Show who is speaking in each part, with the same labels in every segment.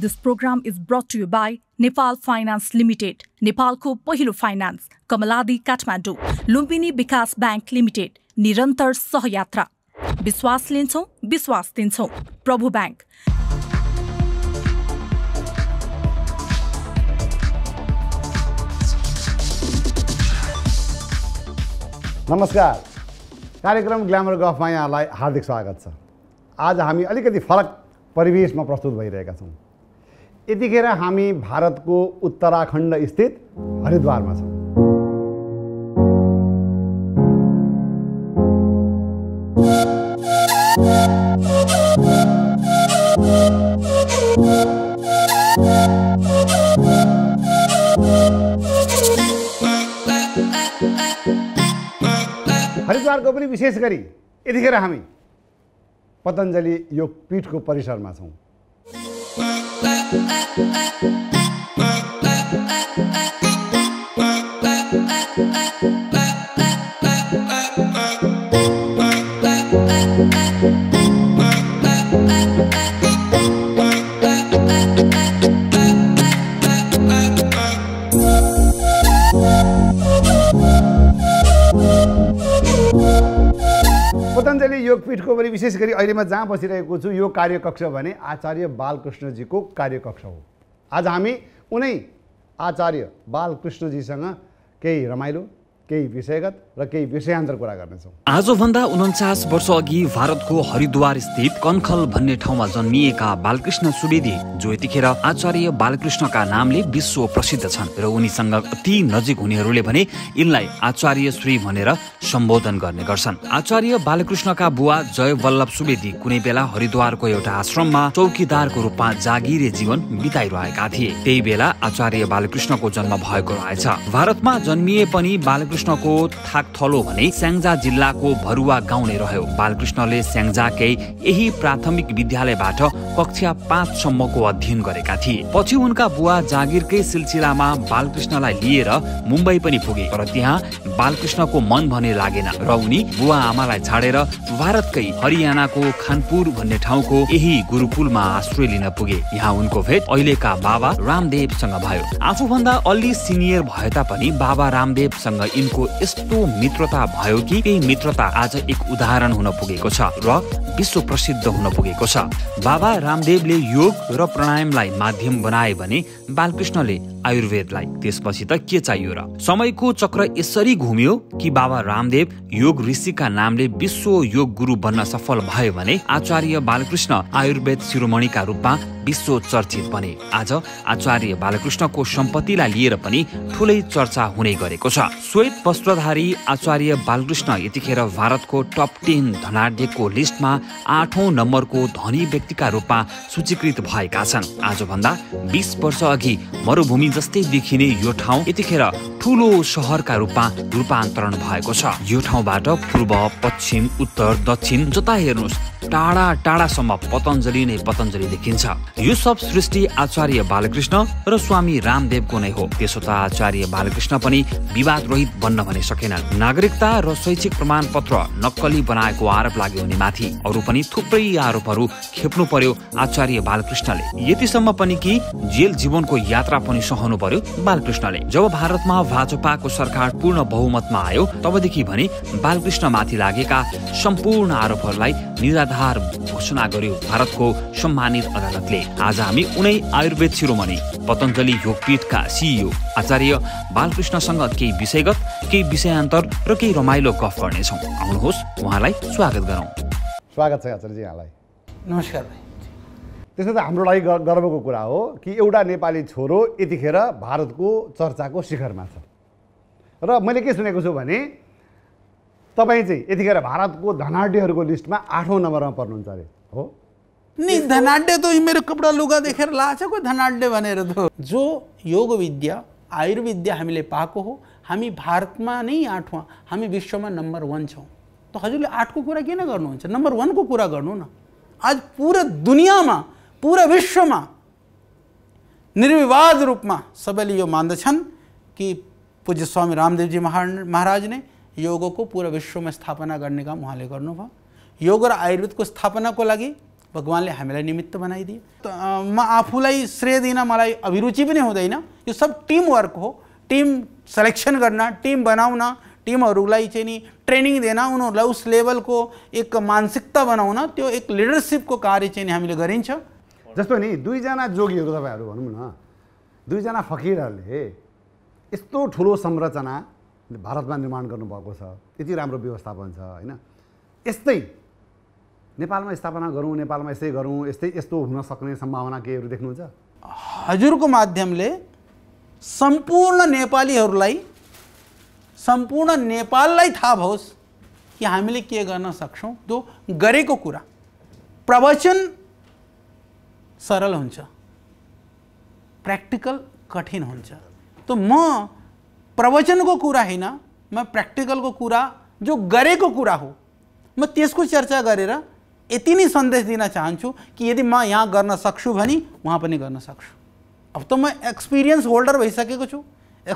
Speaker 1: This program is brought you by Nepal finance limited नेपालको पहिलो finance कमलादी Kathmandu Lumbini विकास ब्याङ्क लिमिटेड निरन्तर सहयात्रा विश्वास लिन्छौँ विश्वास दिन्छौँ प्रभु ब्याङ्क
Speaker 2: नमस्कार कार्यक्रम ग्ल्यामर गफमा यहाँलाई हार्दिक स्वागत छ आज हामी अलिकति फरक परिवेशमा प्रस्तुत भइरहेका छौँ यतिखेर हामी भारतको उत्तराखण्ड स्थित हरिद्वारमा छौँ हरिद्वारको पनि विशेष गरी यतिखेर हामी पतञ्जलि योग पीठको परिसरमा छौँ Uh, uh, uh, विशेष गरी अहिले म जहाँ बसिरहेको छु यो कार्यकक्ष भने आचार्य बालकृष्णजीको कार्यकक्ष हो आज हामी उनै आचार्य बालकृष्णजीसँग केही रमाइलो केही विषयगत र केही विषयान्तर कुरा गर्नेछौँ
Speaker 1: आजभन्दा उन्चास वर्ष अघि भारतको हरिद्वार स्थित कनखल भन्ने ठाउँमा जन्मिएका बालकृष्ण सुवेदी जो यतिखेर आचार्य बालकृष्णका नामले विश्व प्रसिद्ध छन् र उनीसँग अति नजिक हुनेहरूले भने यिनलाई आचार्य श्री भनेर सम्बोधन गर्ने गर्छन् आचार्य बालकृष्णका बुवा जय वल्लभ सुवेदी कुनै बेला हरिद्वारको एउटा आश्रममा चौकीदारको रूपमा जागिरे जीवन बिताइरहेका थिए त्यही बेला आचार्य बालकृष्णको जन्म भएको रहेछ भारतमा जन्मिए पनि बालकृष्ण बालकृष्णको थलो भने स्याङ्जा जिल्लाको भरुवा गाउँले रह्यो बालकृष्णले स्याङ्जाकै यही प्राथमिक विद्यालयबाट कक्षा पाँचसम्मको अध्ययन गरेका थिए पछि उनका बुवा जागिरकै सिलसिलामा बालकृष्णलाई लिएर मुम्बई पनि पुगे तर त्यहाँ बालकृष्णको मन भने लागेन र उनी बुवा आमालाई छाडेर भारतकै हरियाणाको खानपुर भन्ने ठाउँको यही गुरुकुलमा आश्रय लिन पुगे यहाँ उनको भेट अहिलेका बाबा रामदेवसँग भयो आफूभन्दा अलि सिनियर भए तापनि बाबा रामदेवसँग तिनको यस्तो मित्रता भयो कि त्यही मित्रता आज एक उदाहरण हुन पुगेको छ र विश्व प्रसिद्ध हुन पुगेको छ बाबा रामदेवले योग र प्राणायामलाई माध्यम बनाए भने बालकृष्णले आयुर्वेदलाई त्यसपछि त के चाहियो र समयको चक्र यसरी घुम्यो कि बाबा रामदेव योग ऋषिका नामले विश्व योग गुरु बन्न सफल भयो भने आचार्य बालकृष्ण आयुर्वेद शिरोमणिका रूपमा विश्व चर्चित बने आज आचार्य बालकृष्णको सम्पत्तिलाई लिएर पनि ठुलै चर्चा हुने गरेको छ श्वेत वस्त्रधारी आचार्य बालकृष्ण यतिखेर भारतको टप टेन धनाढ्यको लिस्टमा आठौँ नम्बरको धनी व्यक्तिका रूपमा सूचीकृत भएका छन् आजभन्दा बिस वर्ष अघि मरुभूमि जस्तै देखिने यो ठाउँ यतिखेर ठुलो सहरका रूपमा रूपान्तरण भएको छ यो ठाउँबाट पूर्व पश्चिम उत्तर दक्षिण जता हेर्नुहोस् टाढा टाढासम्म पतञ्जली नै पतञ्जली देखिन्छ यो सब सृष्टि आचार्य बालकृष्ण र स्वामी रामदेवको नै हो त्यसो त आचार्य बालकृष्ण पनि विवाद रहित बन्न भने सकेनन् नागरिकता र शैक्षिक प्रमाण पत्र नक्कली बनाएको आरोप लाग्यो हुनेमाथि अरू अरू पनि थुप्रै आरोपहरू खेप्नु पर्यो आचार्य बालकृष्णले यतिसम्म पनि कि जेल जीवनको यात्रा पनि सहनु पर्यो बालकृष्णले जब भारतमा भाजपाको सरकार पूर्ण बहुमतमा आयो तबदेखि भने बालकृष्णमाथि लागेका सम्पूर्ण आरोपहरूलाई निराधार घोषणा गर्यो भारतको सम्मानित अदालतले आज हामी उनै आयुर्वेद शिरोमणि पतञ्जलि योगपीठका सिइओ आचार्य बालकृष्णसँग केही विषयगत केही विषयान्तर र केही रमाइलो गफ गर्नेछौँ आउनुहोस् उहाँलाई स्वागत गरौँ
Speaker 2: स्वागत छ यहाँ यहाँलाई नमस्कार भाइ त्यसो त हाम्रो लागि गर्वको कुरा हो कि एउटा नेपाली छोरो यतिखेर भारतको चर्चाको शिखरमा छ र मैले के सुनेको छु भने तपाईँ चाहिँ यतिखेर भारतको धनाड्यहरूको लिस्टमा आठौँ नम्बरमा पर्नुहुन्छ अरे हो नि धनाड्य त मेरो कपडा लुगा देखेर लाछ छ धनाड्य भनेर त
Speaker 3: जो योग विद्या आयुर्विद्या हामीले पाएको हो हामी भारतमा नै आठौँ हामी विश्वमा नम्बर वान छौँ हजूले तो आठ को कुरा किन गर्नुहुन्छ अच्छा, नम्बर वानको कुरा गर्नु न आज पुरा दुनियाँमा पुरा विश्वमा निर्विवाद रूपमा सबैले यो मान्दछन् कि पूज्य स्वामी रामदेवजी को योगको पुरा विश्वमा स्थापना गर्ने काम उहाँले गर्नुभयो योग र आयुर्वेदको स्थापनाको लागि भगवान्ले हामीलाई निमित्त बनाइदिए तो, म आफूलाई श्रेय दिन मलाई अभिरुचि पनि हुँदैन यो सब टिम वर्क हो टिम सेलेक्सन गर्न टिम बनाउन टिमहरूलाई चाहिँ नि ट्रेनिङ दिन उनीहरूलाई उस लेभलको एक मानसिकता बनाउन त्यो एक
Speaker 2: लिडरसिपको कार्य चाहिँ नि हामीले गरिन्छ जस्तो नि दुईजना जोगीहरू तपाईँहरू भनौँ न दुईजना फकिरहरूले यस्तो ठुलो संरचना भारतमा निर्माण गर्नुभएको छ यति राम्रो व्यवस्थापन छ होइन यस्तै नेपालमा स्थापना गरौँ नेपालमा यस्तै गरौँ यस्तै यस्तो हुन सक्ने सम्भावना केहीहरू देख्नुहुन्छ हजुरको माध्यमले सम्पूर्ण नेपालीहरूलाई सम्पूर्ण
Speaker 3: नेपाललाई थाहा भोस् कि हामीले के गर्न सक्छौँ त्यो गरेको कुरा प्रवचन सरल हुन्छ प्र्याक्टिकल कठिन हुन्छ त म प्रवचनको कुरा होइन म प्र्याक्टिकलको कुरा जो गरेको कुरा हो म त्यसको चर्चा गरेर यति नै सन्देश दिन चाहन्छु कि यदि म यहाँ गर्न सक्छु भने उहाँ पनि गर्न सक्छु अब त म एक्सपिरियन्स होल्डर भइसकेको छु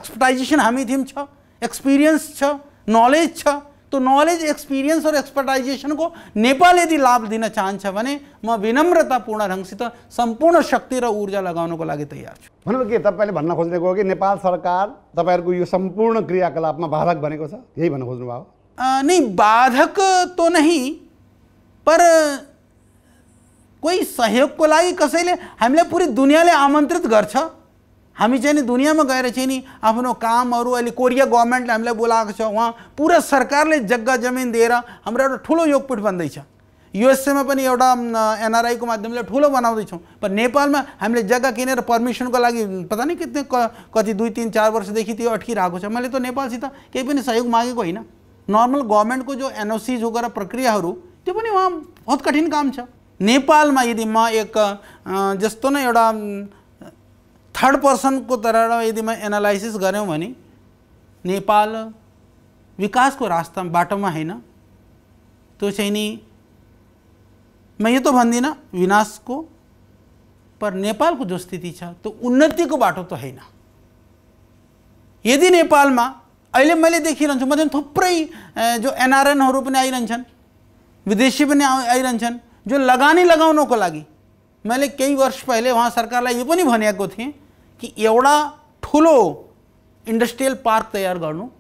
Speaker 3: एक्सपर्टाइजेसन हामी थियौँ छ एक्सपिरियन्स छ नलेज छ त्यो नलेज एक्सपिरियन्स र एक्सपर्टाइजेसनको नेपाल यदि लाभ दिन चाहन्छ भने म विनम्रतापूर्ण ढङ्गसित सम्पूर्ण शक्ति र ऊर्जा लगाउनको लागि तयार छु
Speaker 2: भनौँ के तपाईँले भन्न खोजेको हो कि नेपाल सरकार तपाईँहरूको यो सम्पूर्ण क्रियाकलापमा बाधक भनेको छ यही भन्न खोज्नुभयो
Speaker 3: नै बाधक त नहीं पर कोही सहयोगको लागि कसैले हामीलाई पुरै दुनियाँले आमन्त्रित गर्छ हामी चाहिँ नि दुनियाँमा गएर चाहिँ नि आफ्नो कामहरू अहिले कोरिया गभर्मेन्टले हामीलाई बोलाएको छ उहाँ पुरा सरकारले जग्गा जमिन दिएर हाम्रो एउटा ठुलो योगपीठ भन्दैछ युएसएमा पनि एउटा एनआरआईको माध्यमले ठुलो बनाउँदैछौँ पर नेपालमा हामीले जग्गा किनेर पर्मिसनको लागि पता नै कति कति दुई तिन चार वर्षदेखि त्यो अट्किरहेको छ मैले त नेपालसित केही पनि सहयोग मागेको होइन नर्मल गभर्मेन्टको जो एनओसिज वगेर प्रक्रियाहरू त्यो पनि उहाँ बहुत कठिन काम छ नेपालमा यदि म एक जस्तो नै एउटा थर्ड पर्सनको यदि म एनालाइसिस गऱ्यौँ भने नेपाल विकासको रास्ता बाटोमा होइन त्यो चाहिँ नि म यो त भन्दिनँ विनाशको पर नेपालको जो स्थिति छ त्यो उन्नतिको बाटो त होइन यदि नेपालमा अहिले मैले देखिरहन्छु म चाहिँ थुप्रै जो एनआरएनहरू पनि आइरहन्छन् विदेशी पनि आइरहन्छन् जो लगानी लगाउनको लागि मैले केही वर्ष पहिले उहाँ सरकारलाई यो पनि भनेको थिएँ कि एवड़ा ठूल इंडस्ट्रियल पार्क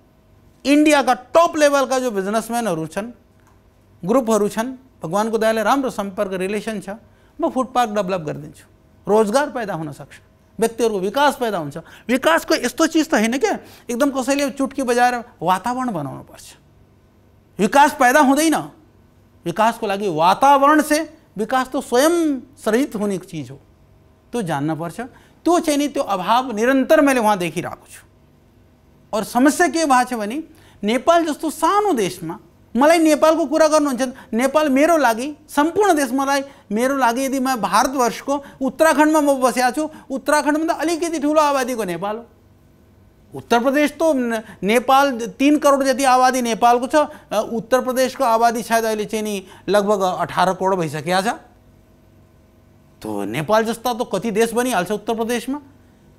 Speaker 3: इंडिया का टॉप टप का जो बिजनेसमैन ग्रुप हु को भगवान्को दयाले राम संपर्क रिलेसन छ म फुड पार्क डेभलप रोजगार पैदा सकता व्यक्ति को विकास पैदा होस को यो चीज़ तो है क्या एकदम कसैले चुटकी बजाए वातावरण बनाने पर्च विकास पैदा हुँदैन को लगी वातावरण से विकास तो स्वयं सृजित होने चीज हो तो जान पर्च तो चाहिए तो अभाव निरंतर मैं वहाँ देखी रहा और समस्या के भाषा बनी नेपाल देश सानो मैं नेपाल को कुरा नेपाल मेरो लागि सम्पूर्ण देश मैं मेरो लागि यदि मैं को उत्तराखंड में म उत्तराखंड में तो अलग ठूल आबादी को नेपाल हो उत्तर प्रदेश तो नेपाल तीन करोड जी आबादी नेपाल को उत्तर को आबादी सायद अहिले चाहिँ लगभग अठारह करोड भैस त्यो नेपाल जस्ता त कति देश बनिहाल्छ उत्तर प्रदेशमा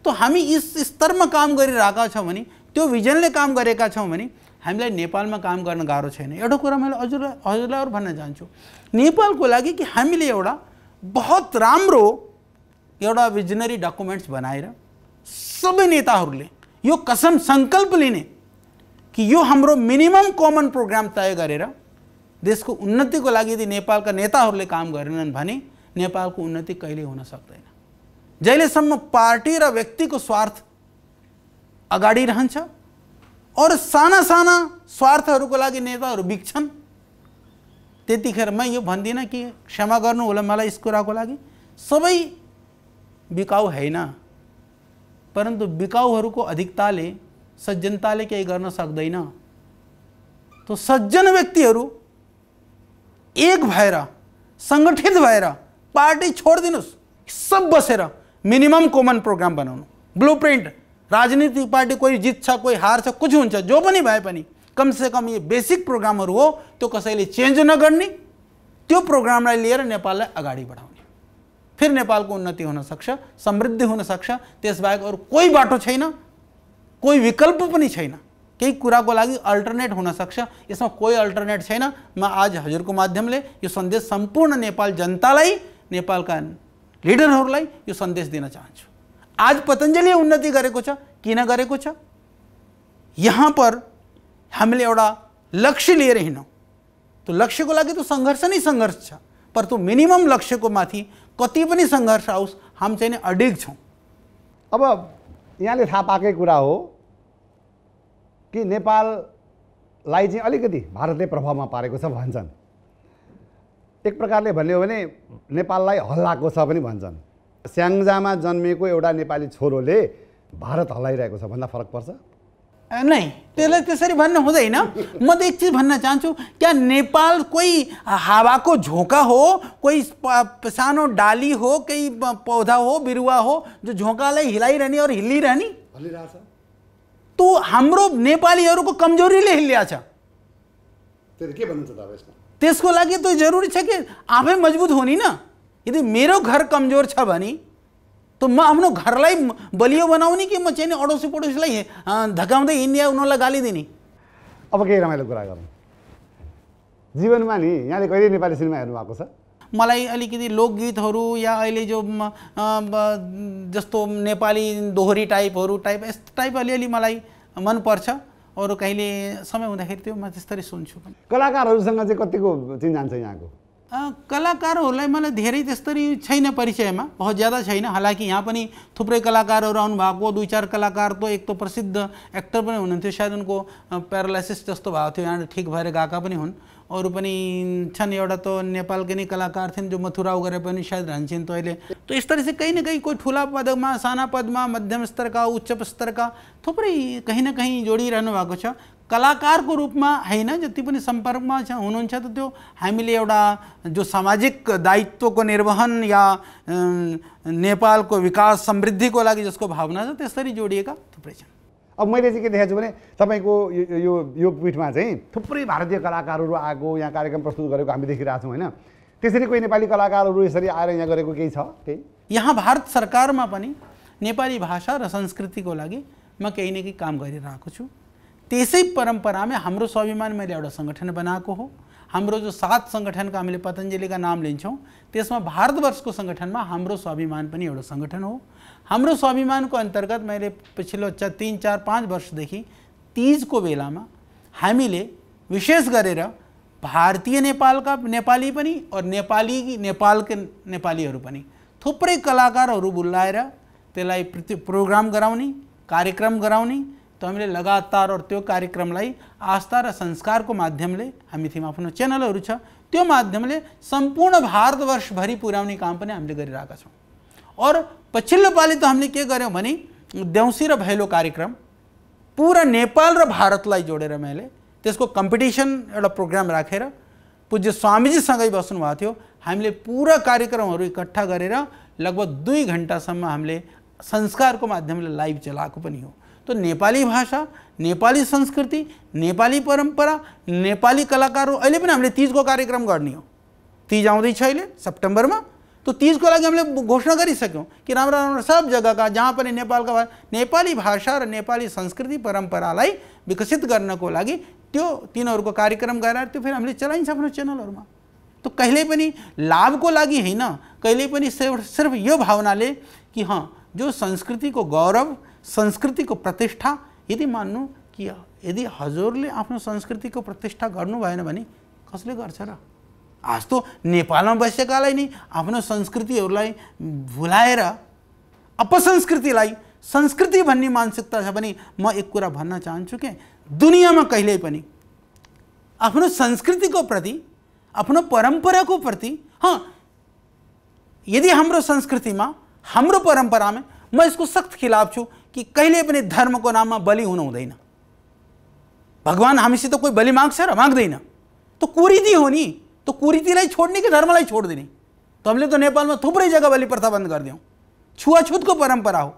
Speaker 3: त हामी यस स्तरमा काम गरिरहेका छौँ भने त्यो भिजनले काम गरेका छौँ भने हामीलाई नेपालमा काम गर्न गाह्रो छैन एउटा कुरा मैले हजुरलाई हजुरलाई अरू भन्न चाहन्छु नेपालको लागि कि हामीले एउटा बहुत राम्रो एउटा भिजनरी डकुमेन्ट्स बनाएर सबै नेताहरूले यो कसम सङ्कल्प लिने कि यो हाम्रो मिनिमम कमन प्रोग्राम तय गरेर देशको उन्नतिको लागि यदि नेपालका नेताहरूले काम गरेनन् भने नेपालको उन्नति कहिले हुन सक्दैन जहिलेसम्म पार्टी र व्यक्तिको स्वार्थ अगाडि रहन्छ अरू साना साना स्वार्थहरूको लागि नेताहरू बिग्छन् त्यतिखेर म यो भन्दिनँ कि क्षमा गर्नु होला मलाई यस कुराको लागि सबै बिकाउ होइन परन्तु बिकाउहरूको अधिकताले सज्जनताले केही गर्न सक्दैन त सज्जन व्यक्तिहरू एक भएर सङ्गठित भएर पार्टी छोड़ दिन सब बसर मिनिमम कॉमन प्रोग्राम बना ब्लू प्रिंट राजनीतिक पार्टी कोई जित कोई हार कुछ हो जो भी भाई कम से कम ये बेसिक प्रोग्राम हो तो कसैली चेंज नगर्ने तो प्रोग्राम लिएर नेपाललाई बढ़ाने फिर फेरि नेपालको उन्नति सकता समृद्धि हुनसक्छ त्यसबाहेक अर कोई बाटो छेन कोई विकल्प भी छेन कई कुरा को लगी अल्टरनेट सकता इसमें कोई अल्टरनेट छेन म आज मध्यम ने यह सन्देश संपूर्ण नेपाल जनता नेपालका लिडरहरूलाई यो सन्देश दिन चाहन्छु आज पतञ्जलीले उन्नति गरेको छ किन गरेको छ यहाँ पर हामीले एउटा लक्ष्य लिएर हिँडौँ त्यो लक्ष्यको लागि त सङ्घर्ष नै सङ्घर्ष छ पर त्यो मिनिमम लक्ष्यको माथि कति पनि सङ्घर्ष आओस् हामी चाहिँ नै अडिग छौँ अब
Speaker 2: यहाँले थाहा पाएकै कुरा हो कि नेपाललाई चाहिँ अलिकति भारतले प्रभावमा पारेको छ भन्छन् एक प्रकारले भन्यो भने नेपाललाई हल्लाएको छ पनि भन्छन् स्याङ्जामा जन्मिएको एउटा नेपाली छोरोले भारत हल्लाइरहेको छ भन्दा फरक पर्छ
Speaker 3: नै त्यसलाई त्यसरी भन्नु हुँदैन म त एक चिज भन्न चाहन्छु क्या नेपाल कोही हावाको झोका हो कोही सानो डाली हो केही पौधा हो बिरुवा हो जो झोकालाई हिलाइरहने अरू हिल्लिरहने हल्लिरहेछ त हाम्रो नेपालीहरूको कमजोरीले छ
Speaker 2: के भन्नुहुन्छ
Speaker 3: त्यसको लागि त जरुरी छ कि आफै मजबुत हुने न यदि मेरो घर कमजोर छ भने त म आफ्नो घरलाई बलियो
Speaker 2: बनाउने कि म चाहिँ अडोसी पडोसीलाई धकाउँदै हिँड्ने उनीहरूलाई गाली दिने अब केही रमाइलो कुरा गरौँ जीवनमा नि यहाँले कहिले नेपाली सिनेमा हेर्नु भएको छ मलाई
Speaker 3: अलिकति लोकगीतहरू या अहिले जो जस्तो नेपाली दोहोरी टाइपहरू टाइप यस्तो टाइप अलिअलि मलाई मनपर्छ अरू कहिले समय हुँदाखेरि त्यो
Speaker 2: म त्यस्तरी सुन्छु कलाकारहरूसँग चाहिँ कतिको चिन्जान छ यहाँको कलाकारहरूलाई
Speaker 3: मलाई धेरै त्यस्तरी छैन परिचयमा बहुत ज्यादा छैन हालाकि यहाँ पनि थुप्रै कलाकारहरू आउनुभएको दुई चार कलाकार त एक त प्रसिद्ध एक्टर पनि हुनुहुन्थ्यो सायद उनको प्यारालाइसिस जस्तो भएको थियो यहाँ ठिक भएर गएका पनि हुन् अरुण पनि छन् एउटा त तो नेपालकै कलाकार थिइन् जो मथुरा गरे पनि सायद रहन्छन् त तो अहिले त तो यस तरह से कहीँ न कहीँ कोही ठुला पदमा साना पदमा मध्यम स्तरका उच्च स्तरका थुप्रै कहीँ न कहीँ जोडिरहनु भएको छ कलाकारको रूपमा अच्छा होइन जति पनि सम्पर्कमा छ हुनुहुन्छ त त्यो हामीले एउटा जो सामाजिक दायित्वको निर्वहन या नेपालको विकास समृद्धिको लागि जसको भावना छ त्यसरी जोडिएका थुप्रै छन्
Speaker 2: अब मैले चाहिँ के देखाएको छु भने तपाईँको यो यो पीठमा चाहिँ थुप्रै भारतीय कलाकारहरू आएको यहाँ कार्यक्रम प्रस्तुत गरेको हामी देखिरहेको छौँ होइन त्यसरी कोही नेपाली कलाकारहरू यसरी आएर यहाँ गरेको केही छ केही यहाँ भारत सरकारमा पनि नेपाली भाषा र
Speaker 3: संस्कृतिको लागि म केही न केही काम गरिरहेको छु त्यसै परम्परामै हाम्रो स्वाभिमान मैले एउटा सङ्गठन बनाएको हो हाम्रो जो सात सङ्गठनको हामीले पतञ्जलिका नाम लिन्छौँ त्यसमा भारतवर्षको सङ्गठनमा हाम्रो स्वाभिमान पनि एउटा सङ्गठन हो हाम्रो स्वाभिमानको अन्तर्गत मैले पछिल्लो च तिन चार पाँच वर्षदेखि तिजको बेलामा हामीले विशेष गरेर भारतीय नेपालका नेपाली पनि और नेपाली नेपालका नेपालीहरू पनि थुप्रै कलाकारहरू बोलाएर त्यसलाई प्रोग्राम गराउने कार्यक्रम गराउने त हामीले लगातार त्यो कार्यक्रमलाई आस्था र संस्कारको माध्यमले हामी थियौँ आफ्नो च्यानलहरू छ त्यो माध्यमले सम्पूर्ण भारतवर्षभरि पुर्याउने काम पनि हामीले गरिरहेका छौँ और पाली तो हमने के गये भने देउसी भैलो कार्यक्रम पूरा नेपाल र लोड़े मैं मैले को कंपिटिशन एट प्रोग्राम रा। पूज्य स्वामीजी संग बस हमें पूरा कार्यक्रम इकट्ठा करें लगभग दुई घंटासम हमें संस्कार को मध्यम लाइव चलाक हो तो नेपाली भाषा नेपाली संस्कृति नेपाली परंपरा नेपाली कलाकार अभी हमें तीज को कार्यक्रम करने हो तीज आ सप्टेम्बर में तो तीज को लगे हमने घोषणा कर ही सक्यों कि राम राम सब जगह का जहाँ पर नेपाल का नेपाली भाषा और नेपाली संस्कृति परंपरा विकसित गर्नको तो त्यो को कार्यक्रम गराएर त्यो फेरि हामीले चैनल आफ्नो में तो कहीं लाभ को लगी है कहिल्यै पनि सिर्फ सिर्फ यो ले कि हाँ जो संस्कृति को गौरव संस्कृति को प्रतिष्ठा यदि मनु कि यदि हजूर ने आपको संस्कृति को प्रतिष्ठा करूँ भेन कसले कर आज त नेपालमा बसेकालाई नै आफ्नो संस्कृतिहरूलाई भुलाएर अपसंस्कृतिलाई संस्कृति भन्ने मानसिकता छ भने म एक कुरा भन्न चाहन्छु कि दुनियाँमा कहिल्यै पनि आफ्नो संस्कृतिको प्रति आफ्नो परम्पराको प्रति हँ यदि हाम्रो संस्कृतिमा हाम्रो परम्परामा म यसको सख्त खिलाफ छु कि कहिले पनि धर्मको नाममा बलि हुनु हुँदैन भगवान् हामीसित कोही बलि माग्छ र माग्दैन त कुरिदी हो नि तो कुरीतिलाई छोड़ने कि धर्मलाई छोडिदिने तो, तो नेपाल में थुप्रे जगह वाली प्रथा दूँ छुआछूत को परंपरा हो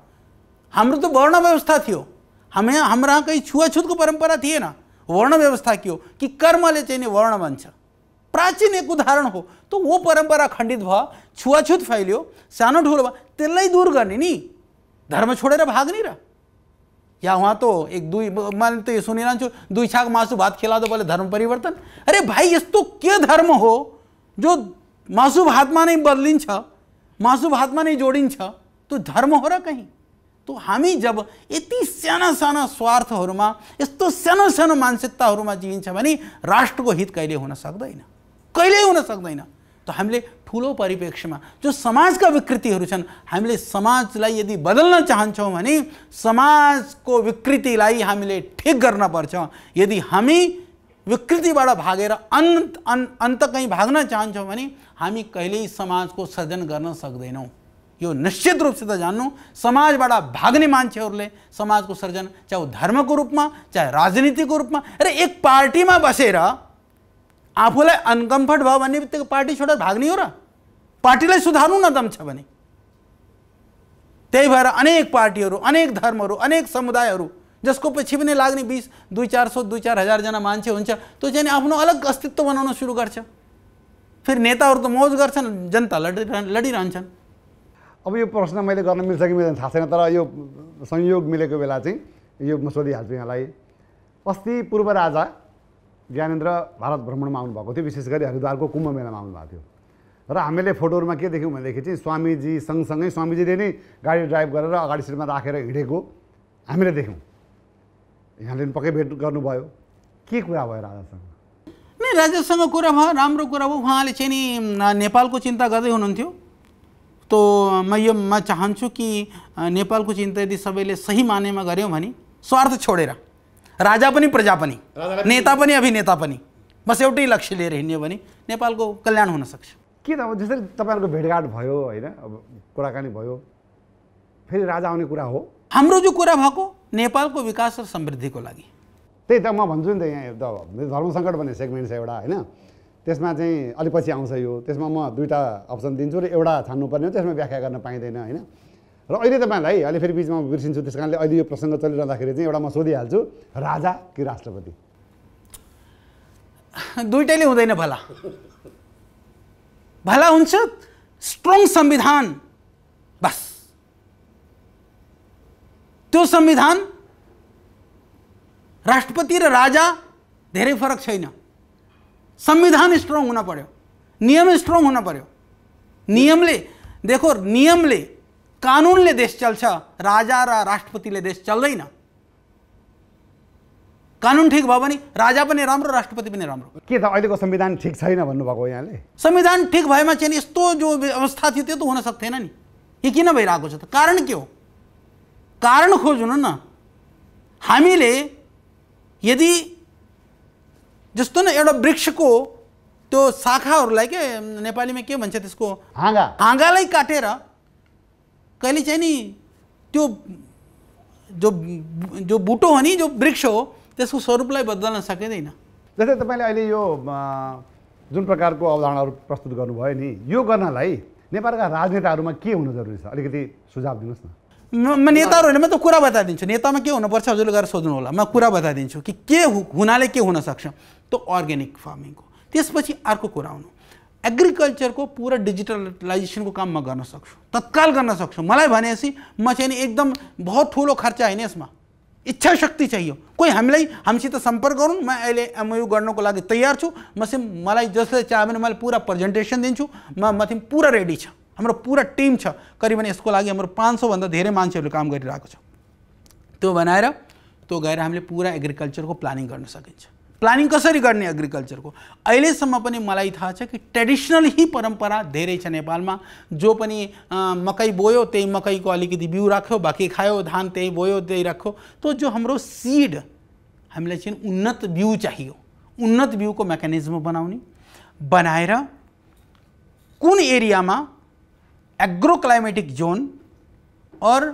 Speaker 3: हम तो वर्ण व्यवस्था हमारा कहीं छुआछूत को परंपरा थी ना वर्ण व्यवस्था के हो कि कर्म ले चाहिए वर्ण बन प्राचीन एक उदाहरण हो तो वो परंपरा खंडित भुआछूत फैलियो सानो ठुलो भयो दूर करने नहीं धर्म भाग नहीं र या वहाँ तो एक दुई मान तो ये सुनी रहा दुई छाक मासू भात खिला दो बोले धर्म परिवर्तन अरे भाई तो क्या धर्म हो जो मासु भातमा नै बदलिन्छ मासु भातमा नै जोडिन्छ तो धर्म हो रहा कहीं तो हमी जब ये साना साना यो तो सानो सानो मानसिकताहरूमा जीवन राष्ट्र को हित कहीं होना सकते कहीं होना सकते तो हमें परिप्रेक्ष्य में जो समाजका का विकृति हमें समाजलाई यदि बदलना चाहन्छौँ सज को विकृति हमें ठीक करना पर्च यदि हामी विकृतिबाट भागेर अंत अन् अं, कहीं भागना चाहन्छौँ हमी कहीं सज को सृजन कर सकतेन यो निश्चित रूपसित तो जान्नु भागने भाग्ने सज को सृजन चाहे धर्म को रूप में चाहे रूप में अरे एक पार्टी में बसर आपूला अनकंफर्ट भन्ने बित्तिकै पार्टी छोड़कर भागनी हो र पार्टीलाई सुधार्नु नदम छ भने त्यही भएर अनेक पार्टीहरू अनेक धर्महरू अनेक समुदायहरू जसको पछि पनि लाग्ने बिस दुई चार सौ दुई चार हजारजना मान्छे हुन्छ त्यो चाहिँ आफ्नो अलग अस्तित्व बनाउन सुरु गर्छ फेरि नेताहरू त मौज गर्छन् जनता लडि लडिरहन्छन्
Speaker 2: अब यो प्रश्न मैले गर्न मिल्छ कि मिल्दैन थाहा छैन तर यो संयोग मिलेको बेला चाहिँ यो म सोधिहाल्छु यहाँलाई अस्ति पूर्व राजा ज्ञानेन्द्र भारत भ्रमणमा आउनुभएको थियो विशेष गरी हरिद्वारको कुम्भ मेलामा आउनुभएको थियो र हामीले फोटोहरूमा के देख्यौँ भनेदेखि चाहिँ स्वामीजी सँगसँगै स्वामीजीले नै गाडी ड्राइभ गरेर अगाडि सिटमा राखेर हिँडेको हामीले देख्यौँ यहाँले पनि पक्कै भेट गर्नुभयो के कुरा भयो राजासँग
Speaker 3: नै राजासँग कुरा भयो राम्रो कुरा भयो उहाँले चाहिँ नि नेपालको चिन्ता गर्दै हुनुहुन्थ्यो तो म यो म चाहन्छु कि नेपालको चिन्ता यदि सबैले सही मानेमा गऱ्यौँ भने स्वार्थ छोडेर राजा पनि प्रजा पनि नेता पनि अभिनेता पनि बस एउटै लक्ष्य लिएर हिँड्यो भने नेपालको कल्याण हुनसक्छ
Speaker 2: के त अब जसरी तपाईँहरूको भेटघाट भयो होइन अब कुराकानी भयो फेरि राजा आउने कुरा हो हाम्रो जो कुरा भएको नेपालको विकास र समृद्धिको लागि त्यही त म भन्छु नि त यहाँ त धर्म सङ्कट भन्ने सेगमेन्ट छ एउटा होइन त्यसमा चाहिँ अलिक पछि आउँछ यो त्यसमा म दुईवटा अप्सन दिन्छु र एउटा छान्नुपर्ने हो त्यसमा व्याख्या गर्न पाइँदैन होइन र अहिले तपाईँलाई अहिले फेरि बिचमा बिर्सिन्छु त्यस कारणले अहिले यो प्रसङ्ग चलिरहँदाखेरि चाहिँ एउटा म सोधिहाल्छु राजा कि राष्ट्रपति
Speaker 3: दुइटैले हुँदैन भला भला हुन्छ स्ट्रङ संविधान बस त्यो संविधान राष्ट्रपति र राजा धेरै फरक छैन संविधान स्ट्रङ हुन पर्यो नियम स्ट्रङ हुन पर्यो नियमले देखो नियमले कानुनले देश चल्छ राजा र राष्ट्रपतिले देश चल्दैन कानुन ठिक भयो भने राजा पनि राम्रो
Speaker 2: राष्ट्रपति पनि राम्रो के त अहिलेको संविधान ठिक छैन भन्नुभएको यहाँले
Speaker 3: संविधान ठिक भएमा चाहिँ यस्तो जो अवस्था थियो त्यो त हुन सक्थेन नि यो किन भइरहेको छ त कारण के हो कारण खोज्नु न हामीले यदि जस्तो न एउटा वृक्षको त्यो शाखाहरूलाई के नेपालीमा के भन्छ त्यसको हाँगा हाँगालाई काटेर कहिले चाहिँ नि त्यो जो जो बुटो हो नि जो वृक्ष हो त्यसको स्वरूपलाई बदल्न सकिँदैन
Speaker 2: जस्तै तपाईँले अहिले यो जुन प्रकारको अवधारणाहरू प्रस्तुत गर्नुभयो नि यो गर्नलाई नेपालका राजनेताहरूमा के हुनु जरुरी छ अलिकति सुझाव दिनुहोस्
Speaker 3: न म नेताहरूले म त कुरा बताइदिन्छु नेतामा के हुनुपर्छ हजुरले गएर सोध्नु होला म कुरा बताइदिन्छु कि के हुनाले के हुनसक्छ त्यो अर्ग्यानिक फार्मिङको त्यसपछि अर्को कुरा आउनु एग्रिकल्चरको पुरा डिजिटलाइजेसनको काम म गर्न सक्छु तत्काल गर्न सक्छु मलाई भनेपछि म चाहिँ नि एकदम बहुत ठुलो खर्च होइन यसमा इच्छा शक्ति चाहियो कोही हामीलाई हामीसित सम्पर्क गरौँ म अहिले एमओयु गर्नको लागि तयार छु मसिम मलाई जसले चाह्यो भने मैले पुरा प्रेजेन्टेसन दिन्छु म मथिम पुरा रेडी छ हाम्रो पुरा टिम छ करिबन यसको लागि हाम्रो पाँच सौभन्दा धेरै मान्छेहरूले काम गरिरहेको छ त्यो बनाएर त्यो गएर हामीले पुरा एग्रिकल्चरको प्लानिङ गर्न सकिन्छ प्लानिङ कसरी गर्ने एग्रिकल्चरको अहिलेसम्म पनि मलाई थाहा छ कि ट्रेडिसनल यी परम्परा धेरै छ नेपालमा जो पनि मकै बोयो त्यही मकैको अलिकति बिउ राख्यो बाँकी खायो धान त्यही बोयो त्यही राख्यो त जो हाम्रो सिड हामीलाई चाहिँ उन्नत बिउ चाहियो उन्नत बिउको मेकानिजम बनाउने बनाएर कुन एरियामा एग्रो क्लाइमेटिक जोन और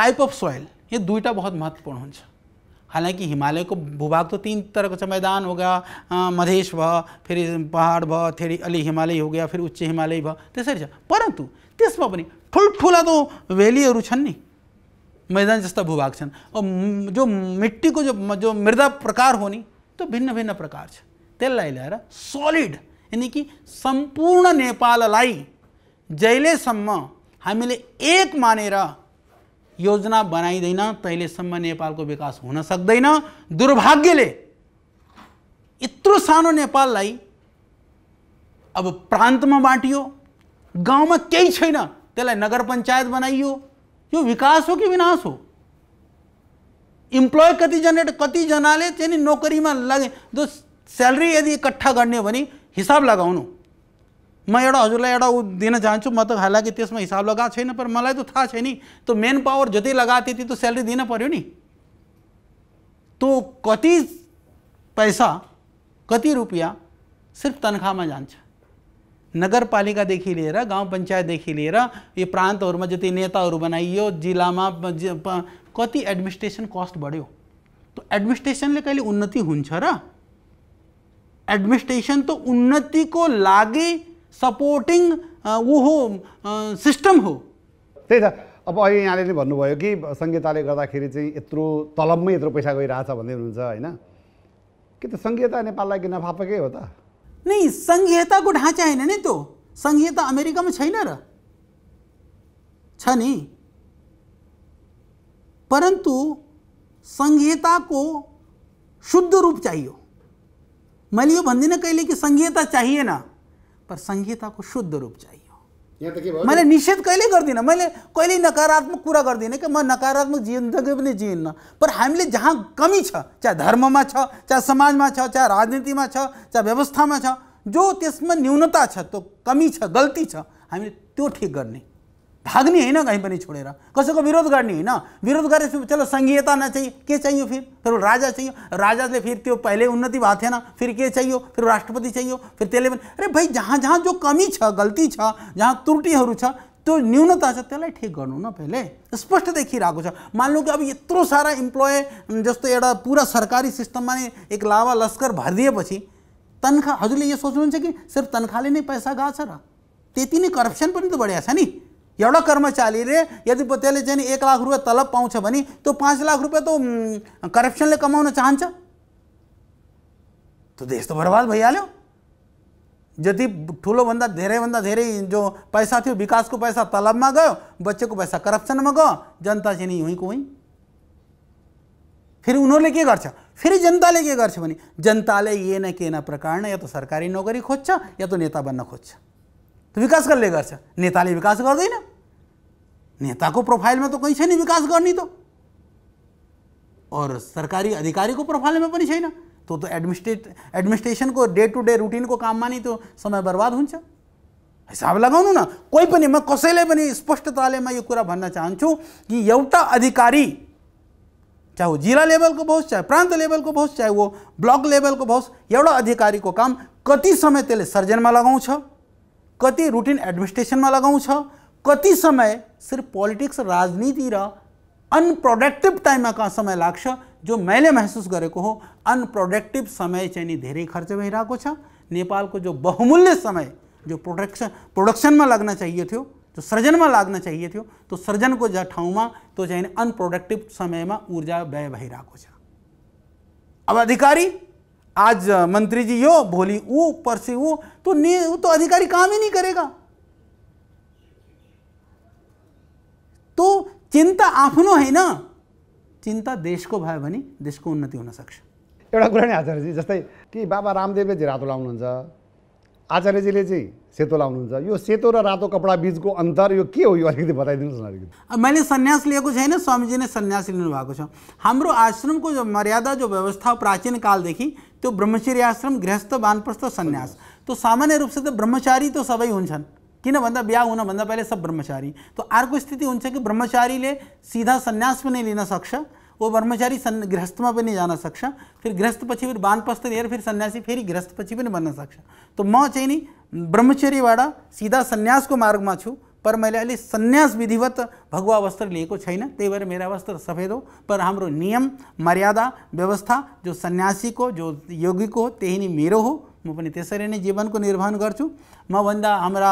Speaker 3: टाइप अफ सोइल यो दुईवटा बहुत महत्त्वपूर्ण हुन्छ हालांकि हिमालय को भूभाग तो तीन तरह का मैदान हो गया मधेश भ फिर पहाड़ भ अली हिमालय हो गया फिर उच्च हिमालय भ त्यसरी छ परन्तु ठूलठूला तो वैली त मैदान जस्ता भूभाग छन् और जो मिट्टीको जो जो मृदा प्रकार हो तो भिन्न भिन्न प्रकार छ त्यसलाई ल्याएर सलिड कि संपूर्ण नेपाल जहिलेसम्म हमें एक मनेर योजना बनाइँदैन तैलेसम्म नेपालको विकास हुन सक्दैन दुर्भाग्यले यत्रो सानो नेपाललाई अब प्रान्तमा बाँटियो गाउँमा केही छैन त्यसलाई नगर पञ्चायत बनाइयो यो विकास हो कि विनाश हो इम्प्लोय कति जनरेट कतिजनाले चाहिँ नोकरीमा लागे जो स्यालेरी यदि इकट्ठा गर्ने हो भने हिसाब लगाउनु म एउटा हजुरलाई एउटा ऊ दिन चाहन्छु म त हालाकि त्यसमा हिसाब लगाएको छैन पर मलाई त थाहा छैन नि त मेन पावर जति लगाए त्यति त स्यालेरी दिन पऱ्यो नि तो कति पैसा कति रुपियाँ सिर्फ तन्खामा जान्छ नगरपालिकादेखि लिएर गाउँ पञ्चायतदेखि लिएर यो प्रान्तहरूमा जति नेताहरू बनाइयो जिल्लामा कति एडमिनिस्ट्रेसन कस्ट बढ्यो त एडमिनिस्ट्रेसनले कहिले उन्नति हुन्छ र एडमिनिस्ट्रेसन त उन्नतिको लागि सपोर्टिङ
Speaker 2: ऊ हो सिस्टम हो त्यही त अब अहिले यहाँले नै भन्नुभयो कि सङ्घीयताले गर्दाखेरि चाहिँ यत्रो तलबमै यत्रो पैसा गइरहेछ भन्दै हुनुहुन्छ होइन कि त
Speaker 3: सङ्घीयता नेपाललाई किन फापकै हो त नै सङ्घीयताको ढाँचा होइन नि त्यो सङ्घीयता अमेरिकामा छैन र छ नि परन्तु सङ्घीयताको शुद्ध रूप चाहियो मैले यो भन्दिनँ कहिले कि सङ्घीयता चाहिएन पर संहिताको शुद्ध रूप
Speaker 2: चाहियो मैले
Speaker 3: निषेध कहिल्यै गर्दिनँ मैले कहिल्यै नकारात्मक कुरा गर्दिनँ कि म नकारात्मक जिन्दगी पनि जिन्न पर हामीले जहाँ कमी छ चाहे धर्ममा छ चाहे समाजमा छ चाहे राजनीतिमा छ चाहे व्यवस्थामा छ जो त्यसमा न्यूनता छ त्यो कमी छ गल्ती छ हामीले त्यो ठिक गर्ने भाग्ने होना ना कहीं पर नहीं छोड़ेगा कसैको विरोध गर्ने होइन विरोध गरेपछि चलो सङ्घीयता नचाहियो के चाहियो फिर तर राजा चाहियो राजाले फेरि त्यो पहले उन्नति भएको थिएन फेरि के चाहियो फेरि राष्ट्रपति चाहियो फेरि त्यसले पनि अरे भाइ जहाँ जहाँ जो कमी छ गल्ती छ जहाँ त्रुटिहरू छ त्यो न्यूनता छ त्यसलाई ठिक गर्नु न पहिले स्पष्ट देखिरहेको छ मान्नु कि अब यत्रो सारा इम्प्लोय जस्तो एउटा पुरा सरकारी सिस्टममा नै एक लावा लस्कर भरिदिएपछि तनखा हजुरले यो सोच्नुहुन्छ कि सिर्फ तन्खाले नै पैसा गएको छ र त्यति नै करप्सन पनि त बढिया छ नि एउटा कर्मचारीले यदि त्यसले चाहिँ एक लाख रुपियाँ तलब पाउँछ भने त्यो पाँच लाख रुपियाँ त करप्सनले कमाउन चाहन्छ त्यो देश त बर्बाद भइहाल्यो जति ठुलोभन्दा धेरैभन्दा धेरै जो पैसा थियो विकासको पैसा तलबमा गयो बच्चेको पैसा करप्सनमा गयो जनता चाहिँ नि यहीँको उहीँ फेरि उनीहरूले के गर्छ फेरि जनताले के गर्छ भने जनताले ये न के न प्रकार या त सरकारी नोकरी खोज्छ या त नेता बन्न खोज्छ तो विकास कसले गर्छ नेताले नेता को प्रोफाइल में तो कहीं छेन विकास करने तो और सरकारी प्रोफाइल में भी छेन तो तो एडमिनिस्ट्रेट को डे टू डे काम में नहीं तो समय बर्बाद हो हिसाब लगाउनु न कोही पनि म कसैलाई पनि स्पष्टताले म भन्न चाहूँ कि एवटा अधिकारी चाहे वो जिला लेवल को बहुत चाहे प्रांत लेवल को बहुत चाहे वो ब्लॉक लेवल को बहुत एवटा अधिकारी को काम कति समय तेल सर्जन में लगाउँछ कति रुटिन में लगाऊँ कति समय सिर्फ पोलिटिक्स राजनीति र टाइम में कहाँ समय लग् जो मैं महसूस हो अनप्रोडक्टिव समय चाहिए धेरे खर्च भैर को जो बहुमूल्य समय जो प्रोडक्शन में लगना चाहिए थियो जो में लगना चाहिए तो को ठाव में तो चाहिए अनप्रोडक्टिव समय में ऊर्जा व्यय भैर अब अधिकारी आज मंत्री जी यो भोली वो परसी वो तो नहीं वो तो अधिकारी काम ही नहीं करेगा तो ना
Speaker 2: चिंता देश को भाई बनी देश को उन्नति होना सकता एटा कुरा आचार्य जी जस्तै कि बाबा रामदेवले जिरातो आचार्य जी चाहिँ सेतो लाउनुहुन्छ यो सेतो र रातो कपडा बिचको अन्तर यो के हो यो अलिकति बताइदिनुहोस् न अलिकति
Speaker 3: मैले सन्यास लिएको छैन स्वामीजीले सन्यास लिनुभएको छ हाम्रो आश्रमको जो मर्यादा जो व्यवस्था प्राचीन कालदेखि त्यो ब्रह्मचर्य आश्रम गृहस्थ वानप्रस्थ सन्यास तो सामान्य रूप से त ब्रह्मचारी त तो सबै हुन्छन् किनभन्दा बिहा हुनभन्दा पहिले सब ब्रह्मचारी त तो अर्को स्थिति हुन्छ कि ब्रह्मचारीले सिधा सन्यास पनि लिन सक्छ वो ब्रह्मचारी सन् गृहस्थमा पनि जान सक्छ फेरि गृहस्थ पछि फेरि वानप्रस्थ लिएर फेरि सन्यासी फेरि गृहस्थ पछि पनि बन्न सक्छ त तो म चाहिँ नि सीधा सन्यास को मार्ग में छू पर मैं अलग सन्यास विधिवत भगवा वस्त्र लिखे छैन त्यही मेरा वस्त्र सफेद हो पर हम नियम मर्यादा व्यवस्था जो सन्यासी को जो योगी हो त्यही नहीं मेरे हो मैं तेरी नहीं जीवन को निर्वहन कर मभन्दा हमारा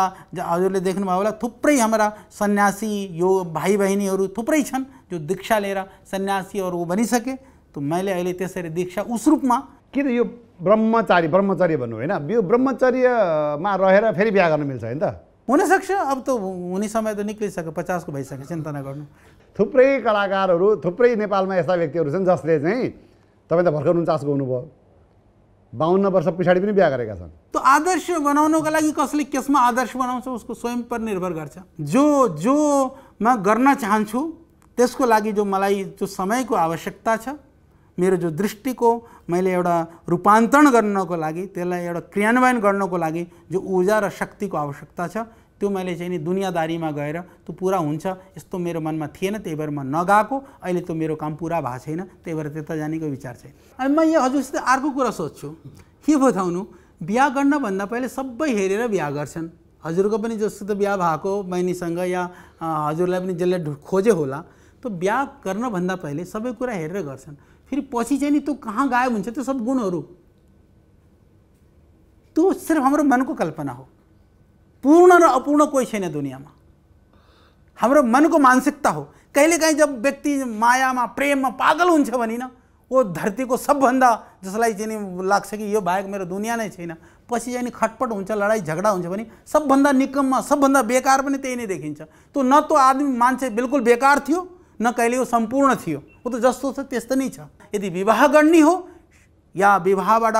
Speaker 3: हजूले देखने भावला थुप्रे हमारा सन्यासी यो भाई बहनी थुप्रेन जो दीक्षा
Speaker 2: वो बनी सके तो मैं अलग तेरी दीक्षा उस रूप में क्यों ब्रह्मचारी ब्रह्मचर्य भन्नु होइन यो ब्रह्मचर्यमा रहेर फेरि बिहा गर्न मिल्छ होइन त हुनसक्छ अब त हुने समय त निक्लिसक्यो पचासको भइसक्यो चिन्ता नगर्नु थुप्रै कलाकारहरू थुप्रै नेपालमा यस्ता व्यक्तिहरू छन् जसले चाहिँ तपाईँ त भर्खर उन्चासको हुनुभयो बाहन्न वर्ष पछाडि पनि बिहा गरेका छन्
Speaker 3: त्यो आदर्श बनाउनको लागि कसले केसमा आदर्श बनाउँछ उसको स्वयं पर निर्भर गर्छ जो जो म गर्न चाहन्छु त्यसको लागि जो मलाई जो समयको आवश्यकता छ मेरो जो दृष्टिको मैले एउटा रूपान्तरण गर्नको लागि त्यसलाई एउटा क्रियान्वयन गर्नको लागि जो ऊर्जा र शक्तिको आवश्यकता छ त्यो मैले चाहिँ नि दुनियाँदारीमा गएर त्यो पुरा हुन्छ यस्तो मेरो मनमा थिएन त्यही भएर म नगाएको अहिले त मेरो काम पुरा भएको छैन त्यही भएर त्यता जानेको विचार छैन अनि म यहाँ हजुरसित अर्को कुरा सोध्छु के बताउनु बिहा गर्नभन्दा पहिले सबै हेरेर बिहा गर्छन् हजुरको पनि त बिहा भएको बहिनीसँग या हजुरलाई पनि जसले खोजे होला त बिहा गर्नभन्दा पहिले सबै कुरा हेरेर गर्छन् फेरि पछि चाहिँ नि त्यो कहाँ गायब हुन्छ त्यो सब गुणहरू त्यो सिर्फ हाम्रो मनको कल्पना हो पूर्ण र अपूर्ण कोही छैन दुनियाँमा हाम्रो मनको मानसिकता हो कहिलेकाहीँ जब व्यक्ति मायामा प्रेममा पागल हुन्छ भने न ओ धरतीको सबभन्दा जसलाई चाहिँ लाग्छ कि यो बाहेक मेरो दुनियाँ नै छैन पछि चाहिँ नि खटपट हुन्छ लडाइँ झगडा हुन्छ भने सबभन्दा निकममा सबभन्दा बेकार पनि त्यही नै देखिन्छ त्यो न त्यो आदमी मान्छे बिल्कुल बेकार थियो न कहिले यो सम्पूर्ण थियो ऊ त जस्तो छ त्यस्तो नै छ यदि विवाह गर्ने हो या विवाहबाट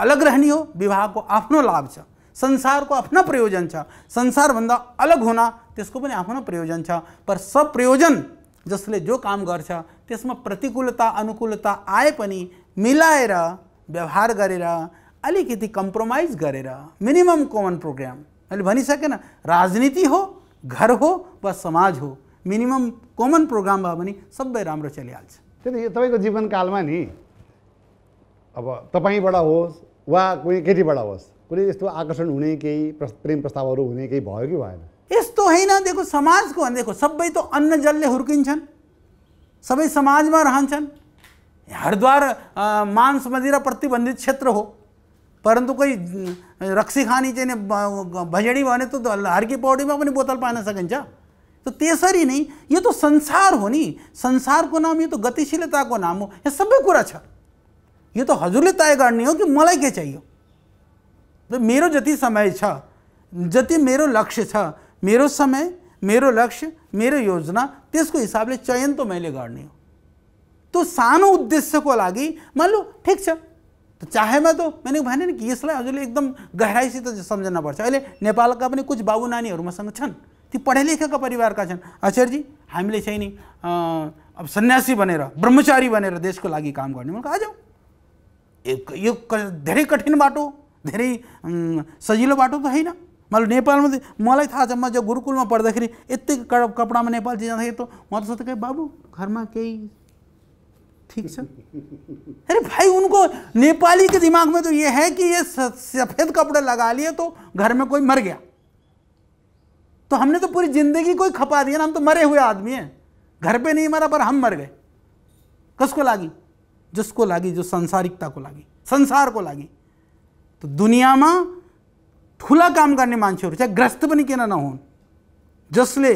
Speaker 3: अलग रहने हो विवाहको आफ्नो लाभ छ संसारको आफ्नो प्रयोजन छ संसारभन्दा अलग हुन त्यसको पनि आफ्नो प्रयोजन छ पर सब प्रयोजन जसले जो काम गर्छ त्यसमा प्रतिकूलता अनुकूलता आए पनि मिलाएर व्यवहार गरेर अलिकति कम्प्रोमाइज गरेर मिनिमम कमन प्रोग्राम मैले भनिसकेन राजनीति हो घर हो वा समाज हो मिनिमम कमन प्रोग्राम भयो भने सबै
Speaker 2: राम्रो चलिहाल्छ त्यही त यो तपाईँको जीवनकालमा नि अब तपाईँबाट होस् वा कुनै केटीबाट होस् कुनै यस्तो आकर्षण हुने केही प्रेम प्रस्तावहरू हुने केही भयो कि भएन
Speaker 3: यस्तो होइन देखो समाजको होइन सबै त अन्न जलले हुर्किन्छन् सबै समाजमा रहन्छन् हरिद्वार मांस मदिरा प्रतिबन्धित क्षेत्र हो परन्तु कोही रक्सी खानी चाहिँ भजड़ी भने त हर्की पौडीमा पनि बोतल पार्न सकिन्छ त त्यसरी नै यो त संसार हो नि संसारको नाम यो त गतिशीलताको नाम हो यहाँ सबै कुरा छ यो त हजुरले तय गर्ने हो कि मलाई के चाहियो मेरो जति समय छ जति मेरो लक्ष्य छ मेरो समय मेरो लक्ष्य मेरो योजना त्यसको हिसाबले चयन त मैले गर्ने हो त्यो सानो उद्देश्यको लागि लो ठिक छ त चाहेमा त मैले भने नि कि यसलाई हजुरले एकदम गहराइसित सम्झना पर्छ अहिले नेपालका पनि कुछ बाबु नानीहरू मसँग छन् ती पढे लेखेका परिवार का आचार्यजी जी हमें नि अब सन्यासी बनेर ब्रह्मचारी बनेर को लगी काम करने आ जाओ ये धेरै कठिन बाटो धर सजिलो बाटो तो है मतलब नेपाल में मैं था म जब पढ़ा खेल ये कड में नेपाल चाहिँ जाँदाखेरि मत सोच बाबू घर में घरमा ठीक है अरे भाई उनको नेपाली के दिमाग में तो ये है कि ये सफ़ेद कपड़े लगा लिए तो घर में कोई मर गया तो हमने तो पूरी ज़िंदगी कोई खपा दिया ना हम तो मरे हुए आदमी हैं घर पे नहीं मरा पर हम मर गए कस को लागी जिसको लागी जो संसारिकता को लागी संसार को लागी तो दुनियामा ठुला काम गर्ने मान्छेहरू चाहे ग्रस्त पनि किन नहुन् जसले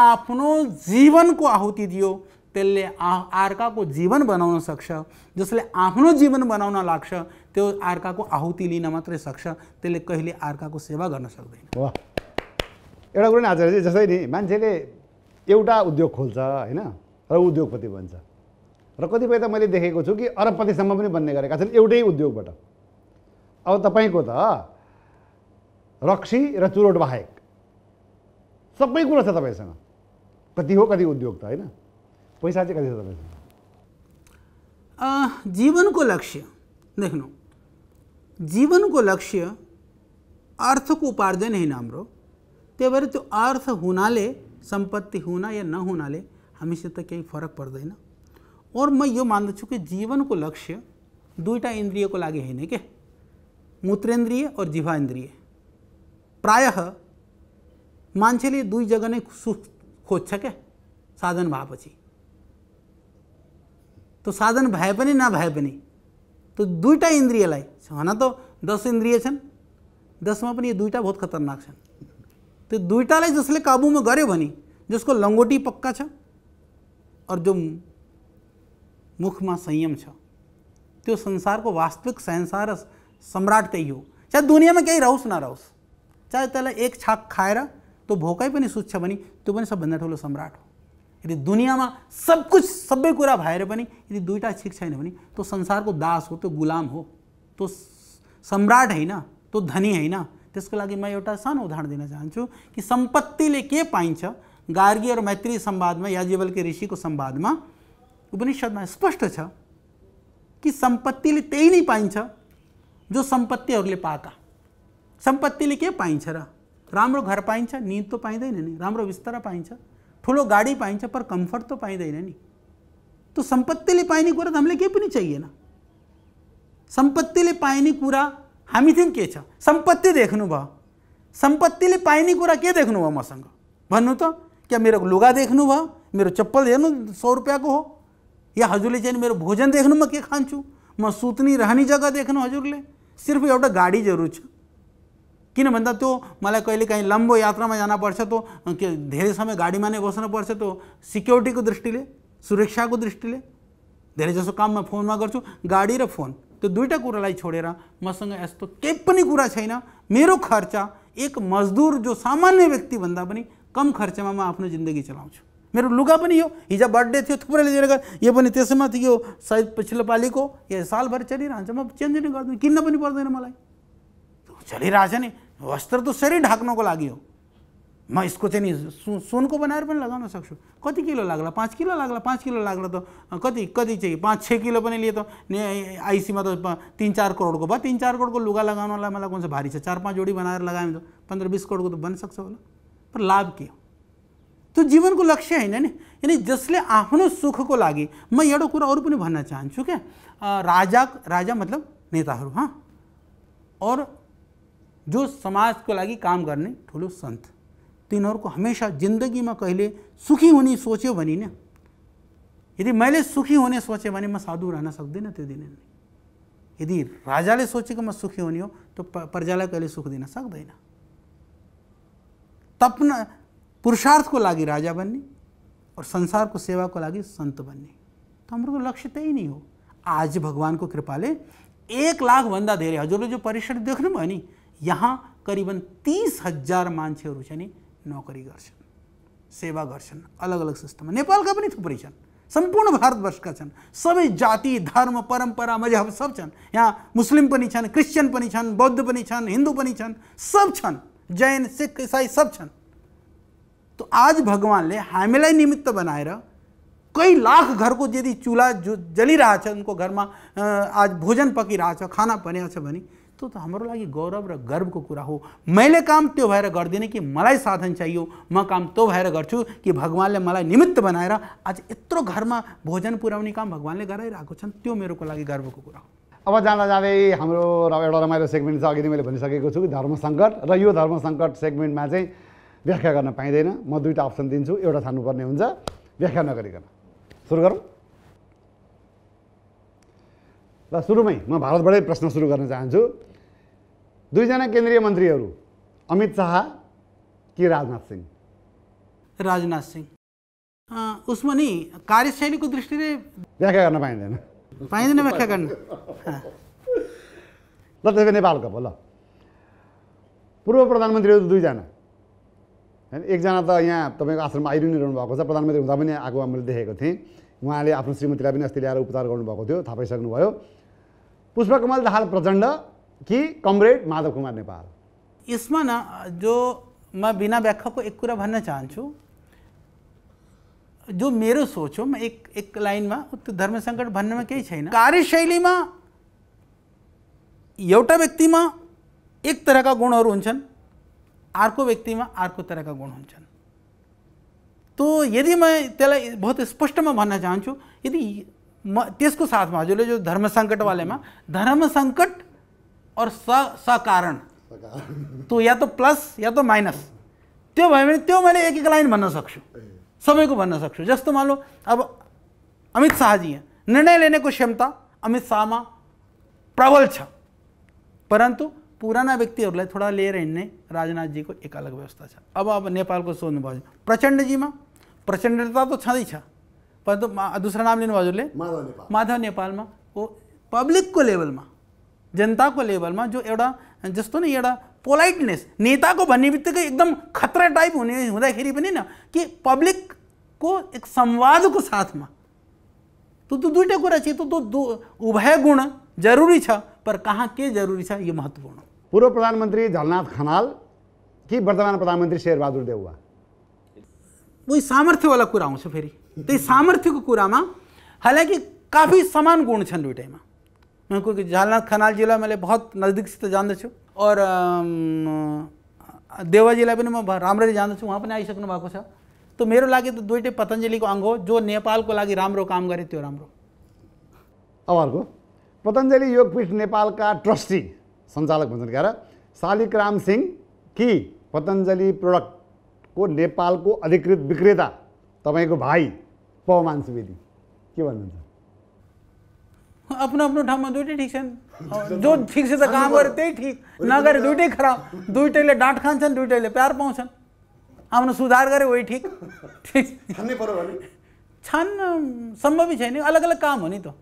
Speaker 3: आफ्नो जीवनको आहुति दियो त्यसले अर्काको जीवन बनाउन सक्छ जसले आफ्नो जीवन बनाउन लाग्छ त्यो अर्काको आहुति लिन मात्रै सक्छ त्यसले कहिले अर्काको सेवा गर्न सक्दैन
Speaker 2: एउटा कुरा नि आज चाहिँ जसरी नि मान्छेले एउटा उद्योग खोल्छ होइन र उद्योगपति बन्छ र कतिपय त मैले देखेको छु कि अरबपतिसम्म पनि बन्ने गरेका छन् एउटै उद्योगबाट अब तपाईँको त रक्सी र चुरोट बाहेक सबै कुरो छ तपाईँसँग कति हो कति उद्योग त होइन पैसा चाहिँ कति छ तपाईँसँग जीवनको लक्ष्य देख्नु
Speaker 3: जीवनको लक्ष्य अर्थको उपार्जन होइन हाम्रो भर तो अर्थ होना संपत्ति होना या नहुनाले तो कहीं फरक पर्दैन और म यो मंदु कि को लक्ष्य इंद्रिय को लगी है के मूत्रेन्द्रिय और जिभाइन्द्रिय प्राय मान्छेले दुई जगह नहीं सुख खोज् क्या साधन भएपछि तो साधन भाई पनि भाई तो दुईटा इंद्रिय इन्द्रियलाई हुन दस में छन् दसमा दुईटा बहुत खतरनाक है त्यो दुइटालाई जसले काबुमा गर्यो भने जसको लङ्गोटी पक्का छ अरू जो मुखमा संयम छ त्यो संसारको वास्तविक संसार सम्राट त्यही हो चाहे दुनियाँमा केही रहोस् नरहोस् चाहे त्यसलाई एक छाक खाएर त्यो भोकै पनि सुत्छ भने त्यो पनि सबभन्दा ठुलो सम्राट हो यदि दुनियाँमा सब कुछ सबै कुरा भएर पनि यदि दुइटा छिक छैन भने त्यो संसारको दास हो त्यो गुलाम हो त्यो सम्राट होइन त्यो धनी होइन को लगी मैं एटा सान उदाहरण दिन चाहूँ कि ने के पाइं गार्गी और मैत्री को संवाद में उपनिषद में स्पष्ट कि संपत्ति ने तई नहीं पाइन्छ जो संपत्ति पाएका सम्पत्तिले के पाइन्छ र राम घर पाइन्छ नींद तो पाइदन नि राम्रो बिस्तारा पाइन्छ गाडी पाइं पर कम्फर्ट तो पाइदन तो संपत्ति ने पाइने कुरा हमें के केही चाहिए संपत्ति ने पाइने कुरा हामी चाहिँ के छ सम्पत्ति देख्नु भयो सम्पत्तिले पाइने कुरा के देख्नु भयो मसँग भन्नु त क्या मेरो लुगा देख्नु भयो मेरो चप्पल हेर्नु सौ रुपियाँको हो या हजुरले चाहिँ मेरो भोजन देख्नु म के खान्छु म सुत्ने रहने जग्गा देख्नु हजुरले सिर्फ एउटा गाडी जरुर छ किन भन्दा त्यो मलाई कहिले काहीँ लम्बो यात्रामा जानुपर्छ के धेरै समय गाडीमा नै पर्छ त सिक्युरिटीको दृष्टिले सुरक्षाको दृष्टिले धेरैजसो काममा फोनमा गर्छु गाडी र फोन त्यो दुईवटा कुरालाई छोडेर मसँग यस्तो केही पनि कुरा छैन मेरो खर्च एक मजदुर जो सामान्य व्यक्तिभन्दा पनि कम खर्चमा म आफ्नो जिन्दगी चलाउँछु मेरो लुगा पनि यो हिजो बर्थडे थियो थुप्रैले लिएर यो पनि त्यसैमा थियो सायद पछिल्लो पालिको यो सालभरि चलिरहन्छ म चेन्ज नै गर्दिनँ किन्न पनि पर्दैन मलाई चलिरहेछ नि वस्त्र त शरीर ढाक्नको लागि हो म यसको चाहिँ नि सु सुनको बनाएर पनि लगाउन सक्छु कति किलो लाग्ला पाँच किलो लाग्ला पाँच किलो लाग्ला त कति कति चाहिँ पाँच छ किलो पनि लिए त आइसीमा त तिन चार करोडको भयो तिन चार करोडको लुगा लगाउनलाई मलाई कुन चाहिँ भारी छ चार पाँच जोडी बनाएर लगायो भने त पन्ध्र बिस करोडको त बनिसक्छ होला पर लाभ के हो त्यो जीवनको लक्ष्य होइन नि यानि जसले आफ्नो सुखको लागि म एउटा कुरा अरू पनि भन्न चाहन्छु क्या राजा राजा मतलब नेताहरू हँ और जो समाजको लागि काम गर्ने ठुलो सन्त हमेशा जिंदगी में कहीं सुखी होने सोचे भी न यदि मैं सुखी होने सोचे म साधु रहना सकते त्यो दिन यदि ने सोचे म सुखी होने हो तो प्रजाला कहीं सुख दिन सक्दैन तपना को लगी राजा बनने और सेवा को लगी सन्त बनने तो हम लक्ष्य तय नहीं हो आज भगवान कृपा ने एक लाखभन्दा धेरै हजुरले जो परिसर देखने यहाँ करीबन तीस हजार मंत्री नौकरी गर्छन् सेवा अलग अलग सिस्टम नेपाल पनि थुप्रै छन् संपूर्ण भारतवर्ष का सब जाति धर्म परंपरा मजहब सब यहाँ मुस्लिम भी क्रिश्चियन क्रिस्चियन बौद्ध भी हिंदू भी सब जैन सिख ईसाई सब तो आज भगवान ने हमीर निमित्त बनाएर कई लाख घर को यदि चूल्हा जो जलि उनको घर में आज भोजन रहा खाना बनिया त्यो त हाम्रो लागि गौरव र गर्वको कुरा हो मैले काम त्यो भएर गर्दिनँ कि मलाई साधन चाहियो म काम त्यो भएर गर्छु कि भगवान्ले मलाई निमित्त बनाएर आज यत्रो घरमा भोजन पुर्याउने काम भगवान्ले गराइरहेको छन् त्यो मेरोको लागि गर्वको कुरा
Speaker 2: हो अब जाँदा जाँदै हाम्रो एउटा रमाइलो सेगमेन्ट छ अघि नै मैले भनिसकेको छु धर्म सङ्कट र यो धर्म सङ्कट सेगमेन्टमा चाहिँ व्याख्या गर्न पाइँदैन म दुईवटा अप्सन दिन्छु एउटा छान्नुपर्ने हुन्छ व्याख्या नगरिकन सुरु गरौँ र सुरुमै म भारतबाटै प्रश्न सुरु गर्न चाहन्छु दुईजना केन्द्रीय मन्त्रीहरू अमित शाह कि राजनाथ सिंह राजनाथ सिंह उसमा नि
Speaker 3: कार्यशैलीको दृष्टिले
Speaker 2: व्याख्या गर्न पाइँदैन पाइँदैन व्याख्या गर्न ल त्यसको नेपालको पो ल पूर्व प्रधानमन्त्रीहरू दुईजना होइन एकजना त यहाँ तपाईँको आश्रममा नै रहनु भएको छ प्रधानमन्त्री हुँदा पनि आएको मैले देखेको थिएँ उहाँले आफ्नो श्रीमतीलाई पनि अस्ति ल्याएर उपचार गर्नुभएको थियो थाहा पाइसक्नुभयो पुष्पकमल दाहाल प्रचण्ड कि कमरेड माधव कुमार नेपाल
Speaker 3: इसमें ना जो मैं बिना व्याख्या को एक कुरा भन्न चाहूँ जो मेरे सोच हो मैं एक एक लाइन में धर्म सङ्कट भन्नमा कार्यशैली में कार्यशैलीमा व्यक्ति में एक तरह का गुण अर्को अर्क तरह का गुण हुन्छन् तो यदि मैं त्यसलाई बहुत में भन्न चाहूँ यदि म त्यसको साथमा हजुरले जो धर्म वाले में धर्म संकट और स सकारण તો યા તો પ્લસ યા તો માઇનસ त्यो भयो भने एक एक लाइन भन्न सक्छु सबैको भन्न सक्छु जस्तो मान लो अब अमित शाहजी यहाँ निर्णय को क्षमता अमित शाह में प्रबल छ પરંતુ પુરાના વ્યક્તિहरूलाई થોડા राजनाथ जी को एक अलग व्यवस्था છે अब अब नेपालको सोध्नुभयो પ્રચંડજીમાં પ્રચંડતા તો છँदै छ પરંતુ દુસરા નામ लिनुभएकोले पब्लिक को लेवल में जनता लेवल में जो एटा जस्तु ना एटा पोलाइटनेस नेता को भन्ने बित्तिकै एकदम खतरा टाइप होने हुखे पनि न कि पब्लिकको एक संवादको साथमा त तो दुइटा कुरा चाहिँ तो त्यो उभय गुण जरूरी छ पर
Speaker 2: कहाँ के जरूरी छ यो पूर्व प्रधानमंत्री झलनाथ खनाल कि वर्तमान प्रधानमंत्री शेरबहादुर देउवा उही वाला कुरा आउँछ फेरि त्यही
Speaker 3: कुरा में हालांकि काफी समान गुण छन् में मैं क्योंकि झालनाथ खनाल जिला मैं बहुत नजदीक से तो जानते छु और देवा जिला जिल्ला पनि जानते छु वहाँ पर आई सकूँ भाग तो मेरे मेरो तो दुईटे पतंजलि को अंग हो जो नेपाल को लगी राम्रो काम गरे तो राम्रो
Speaker 2: अब अर्क पतंजलि योगपीठ नेपालका ट्रस्टी संचालक सञ्चालक भञ्जनकार शालिकराम सिंह कि पतंजलि प्रोडक्ट को नेपाल को अधिकृत विक्रेता तब को भाई पवमान सुवेदी के भाई
Speaker 3: आफ्नो आफ्नो ठाउँमा दुइटै ठिक छन् जो ठिक छ त काम गरे त्यही ठिक नगरे दुइटै खराब दुइटैले डाँट खान्छन् दुइटैले प्यार पाउँछन् आफ्नो सुधार गरे उही ठिक छान्न सम्भवै छैन अलग अलग काम हो नि त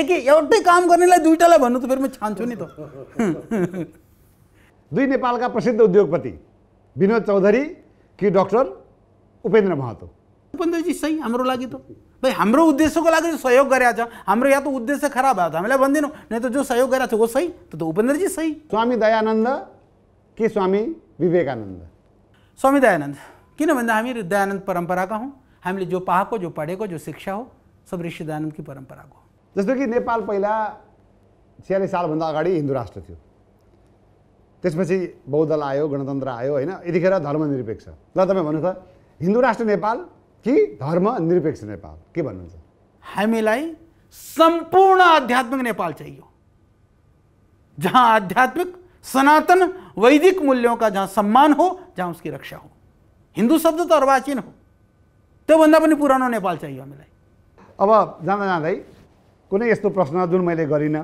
Speaker 3: एकै एउटै काम गर्नेलाई दुइटालाई भन्नु त फेरि म छान्छु नि
Speaker 2: त दुई नेपालका प्रसिद्ध उद्योगपति विनोद चौधरी कि डक्टर उपेन्द्र महतो
Speaker 3: उपेन्द्रजी सही हाम्रो लागि त भाइ हाम्रो उद्देश्यको लागि सहयोग गरेका छ हाम्रो या त उद्देश्य खराब आयो त हामीलाई भनिदिनु नै त जो सहयोग गरेका छ सही
Speaker 2: त त उपेन्द्रजी सही स्वामी दयानन्द कि स्वामी विवेकानन्द स्वामी दयानन्द
Speaker 3: किन भन्दा हामी दयानन्द परम्पराका हौँ हामीले जो पाएको जो पढेको जो शिक्षा हो
Speaker 2: सब ऋषि दयानन्दकी परम्पराको जस्तो कि नेपाल पहिला छ्यालिस सालभन्दा अगाडि हिन्दू राष्ट्र थियो त्यसपछि बौद्धल आयो गणतन्त्र आयो होइन यतिखेर धर्मनिरपेक्ष ल तपाईँ भन्नु त हिन्दू राष्ट्र नेपाल कि धर्म निरपेक्ष नेपाल के भन्नुहुन्छ हामीलाई सम्पूर्ण आध्यात्मिक नेपाल चाहियो
Speaker 3: जहाँ आध्यात्मिक सनातन वैदिक मूल्यों का जहाँ सम्मान हो जहाँ उसकी रक्षा हो
Speaker 2: हिन्दू शब्द त अर्वाचीन हो त्योभन्दा पनि पुरानो नेपाल चाहियो हामीलाई अब जाँदा जाँदै कुनै यस्तो प्रश्न जुन मैले गरिनँ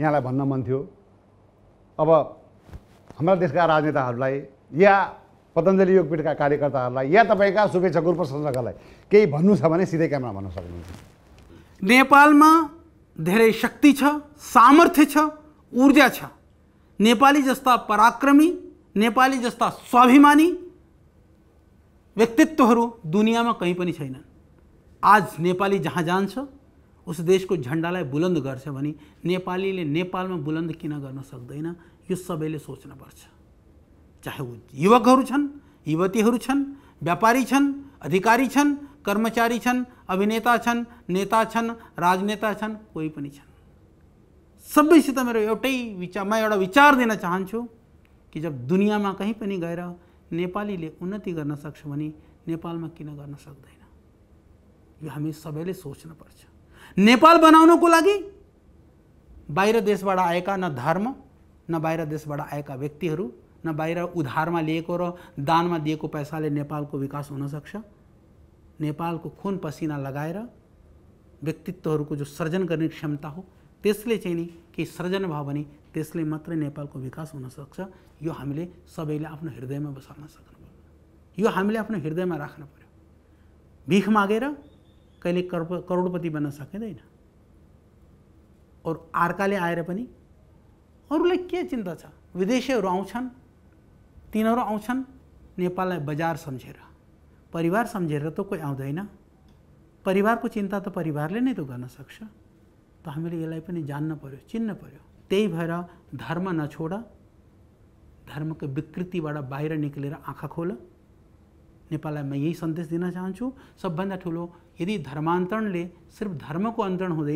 Speaker 2: यहाँलाई भन्न मन थियो अब हाम्रा देशका राजनेताहरूलाई या पतञ्जलि योगपीठका कार्यकर्ताहरूलाई या तपाईँका शुभेच्छा गुरु प्रशंसकहरूलाई केही भन्नु छ भने सिधै क्यामेरा भन्न सक्नुहुन्छ
Speaker 3: नेपालमा धेरै शक्ति छ सामर्थ्य छ ऊर्जा छ नेपाली जस्ता पराक्रमी नेपाली जस्ता स्वाभिमानी व्यक्तित्वहरू दुनियाँमा कहीँ पनि छैनन् आज नेपाली जहाँ जान्छ उस देशको झन्डालाई बुलन्द गर्छ भने नेपालीले नेपालमा बुलन्द किन गर्न सक्दैन यो सबैले सोच्नुपर्छ चाहे वो युवक युवती व्यापारी अधिकारी कर्मचारी अभिनेता छन नेता छन राजनेता कोई भी छन सब सबैसित मेरे एवट विचार मैं एटा विचार दिन चाहूँ कि जब में कहीं पर गए नेपाली उन्नति कर सक्छ में नेपालमा सकते गर्न सक्दैन यो हामी सबैले सोच्नुपर्छ नेपाल को लगी बाहर देश आया न धर्म न बाहर देश आया व्यक्ति न बाहर उधार में लिख र दान में दिएको पैसाले नेपालको विकास हुनसक्छ नेपालको खुन पसिना व्यक्तित्व व्यक्तित्वहरूको जो सृजन करने क्षमता हो तेसले चाहिए कि सृजन सर्जन भयो भने त्यसले मात्रै नेपालको विकास हुनसक्छ यो हामीले सबैले आफ्नो हृदयमा बसाल्न सक्नु पऱ्यो यो हामीले आफ्नो हृदयमा राख्नु पऱ्यो भिख मागेर कहिले कर्प करोडपति बन्न सकिँदैन और अर्ले आएर भी अरुला के चिंता विदेशी विदेशीहरू तिन् आ बजार समझे परिवार समझे तो कोई आऊदन परिवार को चिंता तो परिवार ने नहीं तो कर सकता हमें इस जान पर्यो चिन्न पर्यो ते भर धर्म नछोड धर्म विकृति बड़ा बाहर निक्लेर आँखा खोल नेपाललाई म यही सन्देश दिन चाहूँ सब सबभन्दा ठूल यदि धर्मांतरण ने सिर्फ को अंतरण होते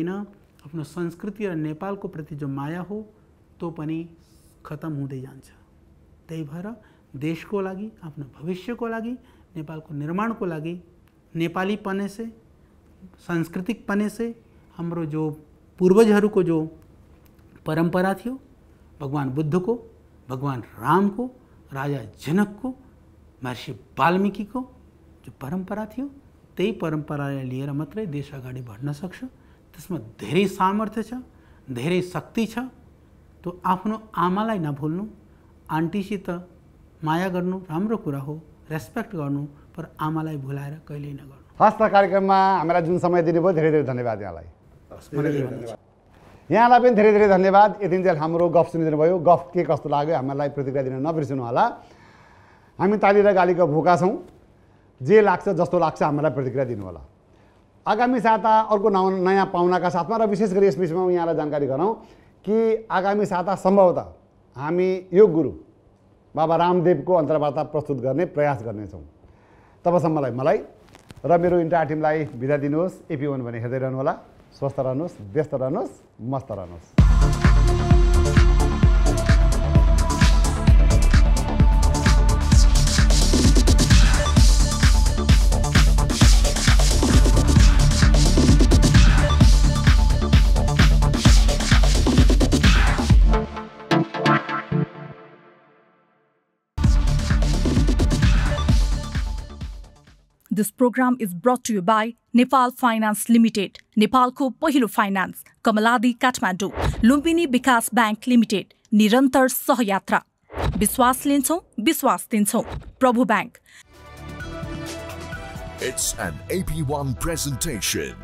Speaker 3: आफ्नो संस्कृति नेपाल को प्रति जो माया हो तो खत्म होते जा जान्छ देशको लागि आफ्नो भविष्यको लागि नेपालको निर्माणको लागि नेपाली पने से सांस्कृतिक पने से हाम्रो जो पूर्वजहरूको जो परम्परा थियो भगवान् बुद्धको भगवान् रामको राजा जनकको महर्षि वाल्मिकीको जो परम्परा थियो त्यही परम्परालाई लिएर मात्रै देश अगाडि बढ्न सक्छ त्यसमा धेरै सामर्थ्य छ धेरै शक्ति छ त्यो आफ्नो आमालाई नभुल्नु आन्टीसित माया गर्नु राम्रो कुरा हो रेस्पेक्ट गर्नु पर आमालाई भुलाएर कहिल्यै नगर्नु
Speaker 2: हस् कार्यक्रममा हामीलाई जुन समय दिनुभयो धेरै धेरै धन्यवाद यहाँलाई यहाँलाई पनि धेरै धेरै धन्यवाद यति जेल हाम्रो गफ सुनिदिनु भयो गफ के कस्तो लाग्यो हामीलाई प्रतिक्रिया दिन नबिर्सिनु होला हामी ताली र गालीको भोका छौँ जे लाग्छ जस्तो लाग्छ हामीलाई प्रतिक्रिया दिनु होला आगामी साता अर्को नयाँ पाहुनाका साथमा र विशेष गरी यस विषयमा यहाँलाई जानकारी गराउँ कि आगामी साता सम्भवतः हामी योग गुरु बाबा रामदेवको अन्तर्वार्ता प्रस्तुत गर्ने प्रयास गर्नेछौँ तबसम्मलाई मलाई र मेरो इन्टा टिमलाई बिदा दिनुहोस् एपी वान भने हेर्दै रहनुहोला स्वस्थ रहनुहोस् व्यस्त रहनुहोस् मस्त रहनुहोस्
Speaker 1: this program is brought to you by Nepal Finance Limited, Nepalco Pohilo Finance, Kamaladi Kathmandu, Lumbini Bikas Bank Limited, Nirantar Sahayatra, Biswas Linso, Biswas Tinso, Prabhu Bank. It's an AP1 presentation.